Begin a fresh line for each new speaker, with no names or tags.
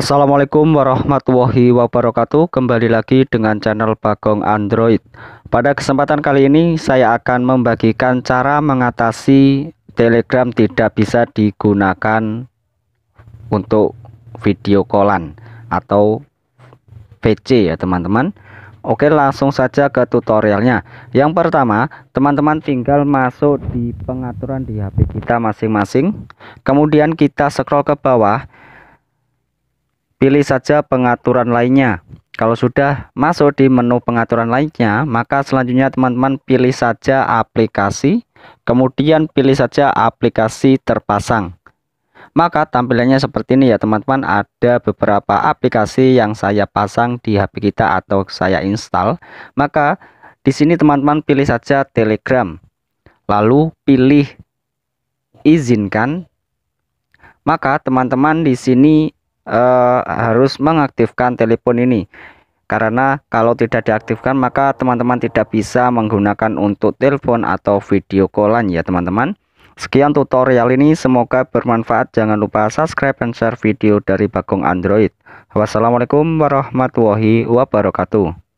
Assalamualaikum warahmatullahi wabarakatuh Kembali lagi dengan channel Bagong Android Pada kesempatan kali ini saya akan membagikan cara mengatasi telegram tidak bisa digunakan Untuk video callan atau VC ya teman-teman Oke langsung saja ke tutorialnya Yang pertama teman-teman tinggal masuk di pengaturan di HP kita masing-masing Kemudian kita scroll ke bawah Pilih saja pengaturan lainnya. Kalau sudah masuk di menu pengaturan lainnya, maka selanjutnya teman-teman pilih saja aplikasi, kemudian pilih saja aplikasi terpasang. Maka tampilannya seperti ini ya teman-teman, ada beberapa aplikasi yang saya pasang di HP kita atau saya install. Maka di sini teman-teman pilih saja Telegram. Lalu pilih izinkan. Maka teman-teman di sini uh, harus mengaktifkan telepon ini karena kalau tidak diaktifkan maka teman-teman tidak bisa menggunakan untuk telepon atau video callan ya teman-teman sekian tutorial ini semoga bermanfaat jangan lupa subscribe dan share video dari Bagong Android wassalamualaikum warahmatullahi wabarakatuh